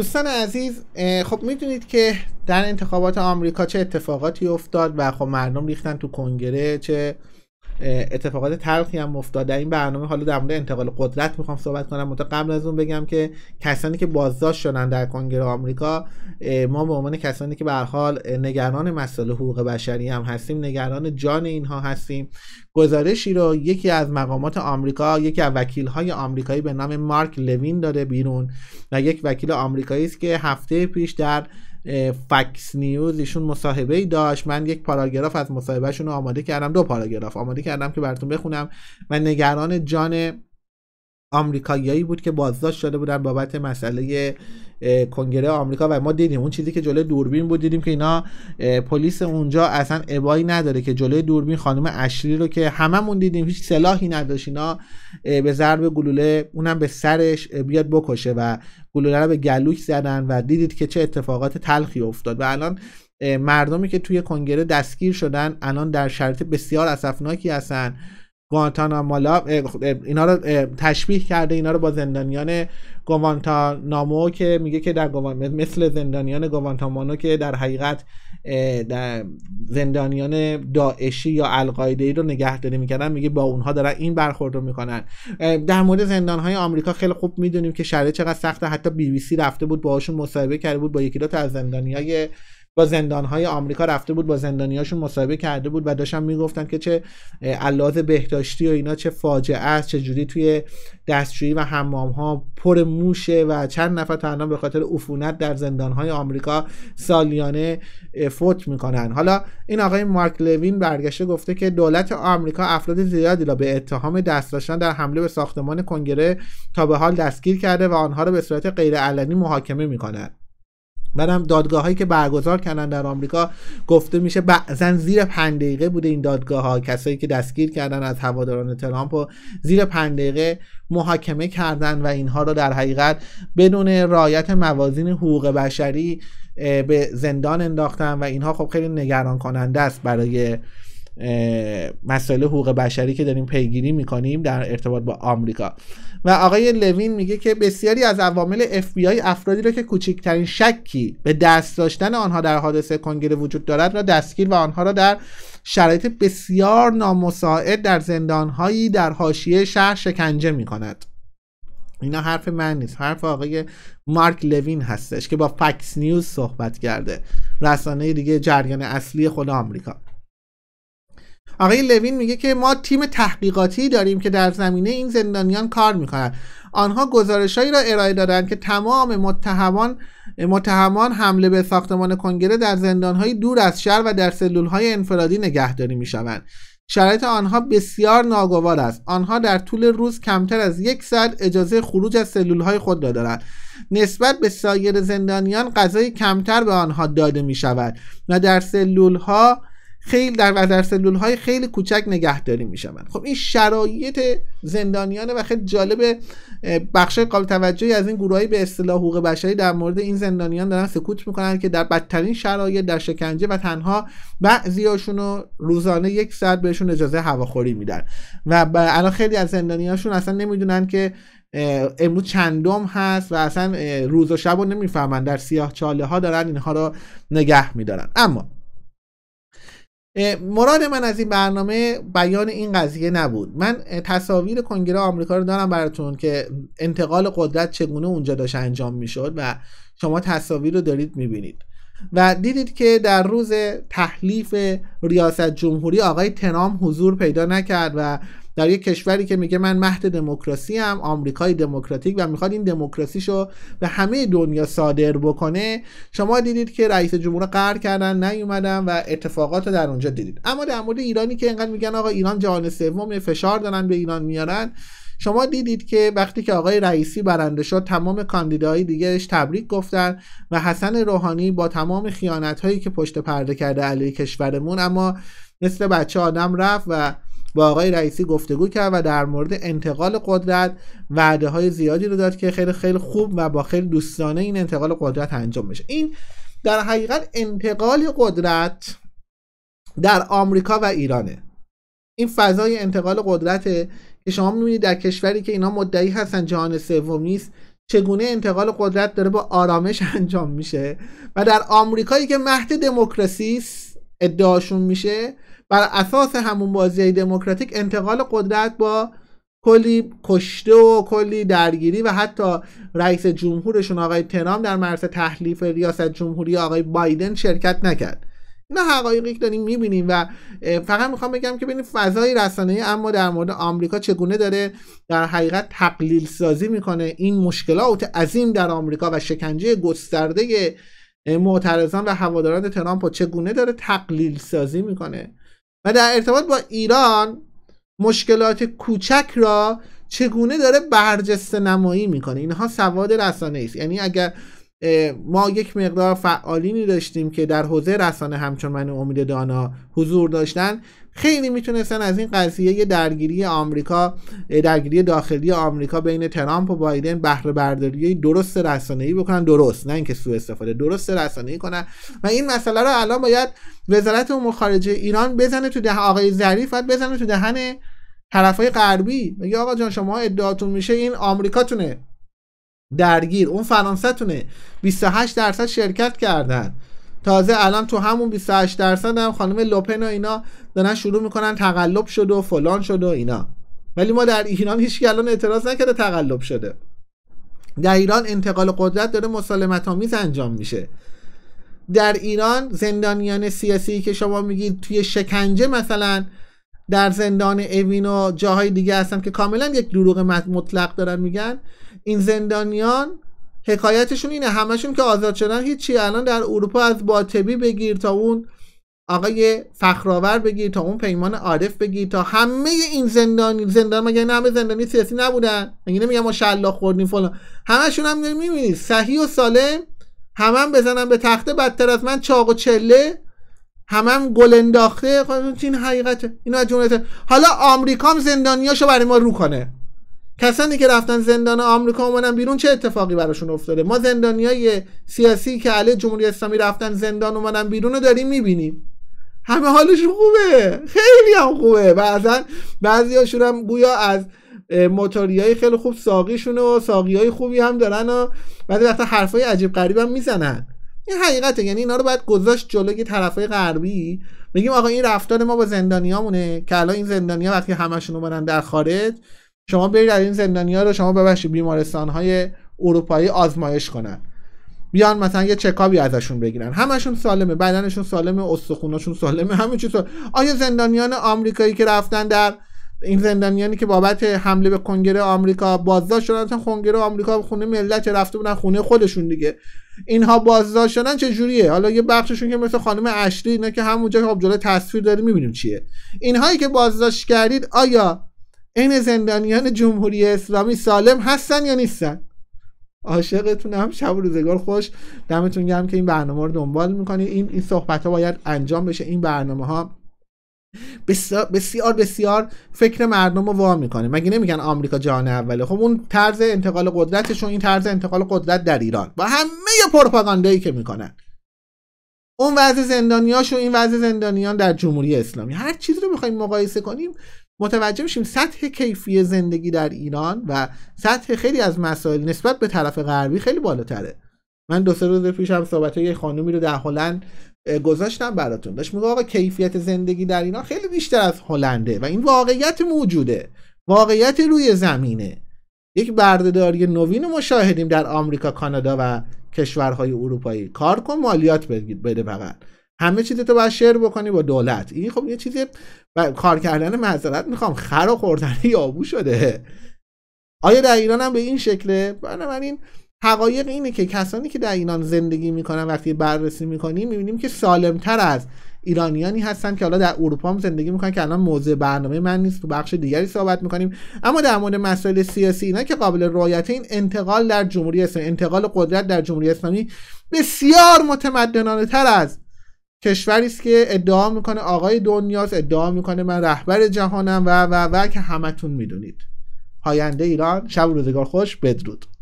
دوستان عزیز خب میدونید که در انتخابات آمریکا چه اتفاقاتی افتاد و خب مردم ریختن تو کنگره چه اتفاقات تلخی هم افتاد در این برنامه حالا در مورد انتقال قدرت میخوام صحبت کنم متا قبل از اون بگم که کسانی که بازداشت شدن در کنگره آمریکا ما به عنوان کسانی که به حال نگران مسائل حقوق بشری هم هستیم نگران جان اینها هستیم گزارشی رو یکی از مقامات آمریکا یکی از های آمریکایی به نام مارک لوین داده بیرون و یک وکیل آمریکایی است که هفته پیش در فکس نیوز ایشون مصاحبه ای داشت من یک پاراگراف از مصاحبهشون رو آماده کردم دو پاراگراف آماده کردم که براتون بخونم و نگران جان آمریکاییایی بود که بازداشت شده بودن بابت مسئله کنگره آمریکا و ما دیدیم اون چیزی که جلوی دوربین بود دیدیم که اینا پلیس اونجا اصلا ابایی نداره که جلوی دوربین خانم اشری رو که هممون دیدیم هیچ سلاحی نداشت اینا به ضرب گلوله اونم به سرش بیاد بکشه و گلوله رو به گلوک زدن و دیدید که چه اتفاقات تلخی افتاد و الان مردمی که توی کنگره دستگیر شدن الان در شرط بسیار اسفناکی هستند. گوانتانامالا خب، اینا رو تشبیه کرده اینا رو با زندانیان گوانتانامو که میگه که در مثل زندانیان گوانتانامو که در حقیقت در زندانیان داعشی یا القاعده ای رو نگهداری میکردن میگه با اونها دارن این برخورد رو میکنن در مورد زندان های آمریکا خیلی خوب میدونیم که شرایط چقدر سخته حتی بی بی سی رفته بود باهاشون مصاحبه کرده بود با یکی دو تا از زندانیای با های آمریکا رفته بود با زندانیاشون مصاحبه کرده بود و داشتن میگفتن که چه علاز بهداشتی و اینا چه فاجعه است چه جوری توی دستشویی و حمام ها پر موشه و چند نفر تا به خاطر عفونت در زندانهای آمریکا سالیانه فوت میکنن حالا این آقای مارک لوین برگشته گفته که دولت آمریکا افراد زیادی را به اتهام دست داشتن در حمله به ساختمان کنگره تا به حال دستگیر کرده و آنها را به صورت غیرعلنی محاکمه میکند بعدم دادگاه هایی که برگزار کردن در آمریکا گفته میشه بعضا زیر پنج دقیقه بوده این دادگاه ها کسایی که دستگیر کردن از هواداران ترامپ و زیر پنج دقیقه محاکمه کردن و اینها رو در حقیقت بدون رایت موازین حقوق بشری به زندان انداختن و اینها خب خیلی نگران کننده است برای مسئله حقوق بشری که داریم پیگیری میکنیم در ارتباط با آمریکا و آقای لوین میگه که بسیاری از عوامل اف افرادی را که کوچکترین شکی به دست داشتن آنها در حادثه کنگره وجود دارد را دستگیر و آنها را در شرایط بسیار نامساعد در زندانهایی در حاشیه شهر شکنجه میکند اینا حرف من نیست حرف آقای مارک لوین هستش که با فکس نیوز صحبت کرده رسانه دیگه جریان اصلی خود آمریکا آقای لوین میگه که ما تیم تحقیقاتی داریم که در زمینه این زندانیان کار میکنند آنها گزارشهایی را ارائه دادند که تمام متهمان متهمان حمله به ساختمان کنگره در زندانهای دور از شهر و در سلولهای انفرادی نگهداری میشوند شرایط آنها بسیار ناگوار است آنها در طول روز کمتر از یک ساعت اجازه خروج از سلولهای خود را دارند نسبت به سایر زندانیان غذای کمتر به آنها داده میشود. و در سلولها خیلی در و سلول های خیلی کوچک نگهداری میشون خب این شرایط زندانیانه و خیلی جالب بخش قابل توجهی از این گروهی به اصطلاح حقوق بشری در مورد این زندانیان دارن سکوت میکنن که در بدترین شرایط در شکنجه و تنها بعضیاشون رو روزانه یک ساعت بهشون اجازه هواخوری میدن و الان خیلی از زندانیاشون اصلا نمیدونن که امروز چندم هست و اصلا روز و شب رو نمیفهمن در سیاه چاله ها دارن اینها رو نگه میدارن اما مراد من از این برنامه بیان این قضیه نبود من تصاویر کنگره آمریکا رو دارم براتون که انتقال قدرت چگونه اونجا داشت انجام میشد و شما تصاویر رو دارید میبینید و دیدید که در روز تحلیف ریاست جمهوری آقای تنام حضور پیدا نکرد و در یک کشوری که میگه من مهد دموکراسی ام آمریکای دموکراتیک و میخواد این دموکراسیشو به همه دنیا صادر بکنه شما دیدید که رئیس جمهور قهر کردن نیومدن و اتفاقات رو در اونجا دیدید اما در مورد ایرانی که انقدر میگن آقا ایران جهان سوم فشار دارن به ایران میارن شما دیدید که وقتی که آقای رئیسی برنده شد تمام کاندیداهای دیگرش تبریک گفتن و حسن روحانی با تمام خیانت هایی که پشت پرده کرده علیه کشورمون اما مثل بچه آدم رفت و با آقای رئیسی گفتگو کرد و در مورد انتقال قدرت وعده های زیادی رو داد که خیلی خیلی خوب و با خیلی دوستانه این انتقال قدرت انجام میشه این در حقیقت انتقال قدرت در آمریکا و ایرانه این فضای انتقال قدرت که شما میبینید در کشوری که اینا مدعی هستن جهان سوم نیست چگونه انتقال قدرت داره با آرامش انجام میشه و در آمریکایی که مهد دموکراسی ادعاشون میشه بر اساس همون بازی دموکراتیک انتقال قدرت با کلی کشته و کلی درگیری و حتی رئیس جمهورشون آقای ترام در مرز تحلیف ریاست جمهوری آقای بایدن شرکت نکرد اینا حقایقی که داریم میبینیم و فقط میخوام بگم که ببینید فضای رسانه اما در مورد آمریکا چگونه داره در حقیقت تقلیل سازی میکنه این مشکلات عظیم در آمریکا و شکنجه گسترده معترضان و هواداران ترامپ چگونه داره تقلیل سازی میکنه و در ارتباط با ایران مشکلات کوچک را چگونه داره برجسته نمایی میکنه اینها سواد رسانه است یعنی اگر ما یک مقدار فعالینی داشتیم که در حوزه رسانه همچون من امید دانا حضور داشتن خیلی میتونستن از این قضیه درگیری آمریکا درگیری داخلی آمریکا بین ترامپ و بایدن بهره برداری درست ای بکنن درست نه اینکه سوء استفاده درست ای کنن و این مسئله رو الان باید وزارت امور خارجه ایران بزنه تو ده آقای ظریف باید بزنه تو دهن طرفای غربی میگه آقا جان شما ادعاتون میشه این آمریکاتونه درگیر اون فرانسه تونه 28 درصد شرکت کردن تازه الان تو همون 28 درصد هم خانم لوپن و اینا دارن شروع میکنن تقلب شده و فلان شده و اینا ولی ما در ایران هیچ الان اعتراض نکرده تقلب شده در ایران انتقال قدرت داره مسالمت آمیز انجام میشه در ایران زندانیان سیاسی که شما میگید توی شکنجه مثلا در زندان اوین و جاهای دیگه هستن که کاملا یک دروغ مطلق دارن میگن این زندانیان حکایتشون اینه همشون که آزاد شدن هیچی الان در اروپا از باطبی بگیر تا اون آقای فخرآور بگیر تا اون پیمان عارف بگیر تا همه این زندانی زندان مگه نه همه زندانی سیاسی نبودن مگه نمیگم ما شلاق خوردیم فلان همشون هم میبینی صحیح و سالم همم هم بزنن به تخته بدتر از من چاق و چله همم هم گل انداخته این خب، حقیقته اینو از حالا آمریکا هم زندانیاشو برای ما رو کنه کسانی که رفتن زندان آمریکا اومدن بیرون چه اتفاقی براشون افتاده ما زندانیای سیاسی که علی جمهوری اسلامی رفتن زندان اومدن بیرون رو داریم میبینیم همه حالش خوبه خیلی هم خوبه بعضا بعضی هاشون هم گویا از موتوری های خیلی خوب ساقیشونه و ساقی های خوبی هم دارن و بعضی وقتا حرف عجیب قریب هم میزنن این حقیقته یعنی اینا رو باید گذاشت جلوی طرفای غربی میگیم آقا این رفتار ما با زندانیامونه که الان این زندانیا وقتی همشون اومدن در خارج شما برید این زندانیا رو شما ببخشید بیمارستان های اروپایی آزمایش کنن بیان مثلا یه چکابی ازشون بگیرن همشون سالمه بدنشون سالمه استخوناشون سالمه همه چیز سالمه. آیا زندانیان آمریکایی که رفتن در این زندانیانی که بابت حمله به کنگره آمریکا بازداشت شدن تا کنگره آمریکا خونه ملت رفته بودن خونه خودشون دیگه اینها بازداشت شدن چه جوریه حالا یه بخششون که مثل خانم اشری اینا که همونجا که خب جلوی تصویر داریم میبینیم چیه اینهایی که بازداشت کردید آیا این زندانیان جمهوری اسلامی سالم هستن یا نیستن هم شب و روزگار خوش دمتون گرم که این برنامه رو دنبال میکنید این این صحبت ها باید انجام بشه این برنامه ها بسیار بسیار بسیار فکر مردم رو وا میکنه مگه نمیگن آمریکا جهان اوله خب اون طرز انتقال و این طرز انتقال قدرت در ایران با همه پروپاگاندایی که میکنن اون وضع زندانیاش و این وضع زندانیان در جمهوری اسلامی هر چیزی رو میخوایم مقایسه کنیم متوجه میشیم سطح کیفی زندگی در ایران و سطح خیلی از مسائل نسبت به طرف غربی خیلی بالاتره من دو سه روز پیش هم صحبت های خانومی رو در هلند گذاشتم براتون داشت میگه آقا کیفیت زندگی در اینا خیلی بیشتر از هلنده و این واقعیت موجوده واقعیت روی زمینه یک بردهداری نوین مشاهدیم در آمریکا کانادا و کشورهای اروپایی کار کن مالیات بده فقط همه چیز تو باید شیر بکنی با دولت این خب یه چیزی کار کردن معذرت میخوام خر و خوردن یابو شده آیا در ایران هم به این شکله بنابراین حقایق اینه که کسانی که در اینان زندگی میکنن وقتی بررسی میکنیم میبینیم که سالمتر از ایرانیانی هستن که حالا در اروپا هم زندگی میکنن که الان موضع برنامه من نیست تو بخش دیگری صحبت میکنیم اما در مورد مسائل سیاسی اینا که قابل رعایت این انتقال در جمهوری اسلامی انتقال قدرت در جمهوری اسلامی بسیار متمدنانه تر از کشوری است که ادعا میکنه آقای دنیاست ادعا میکنه من رهبر جهانم و و و که همتون میدونید پاینده ایران شب روزگار خوش بدرود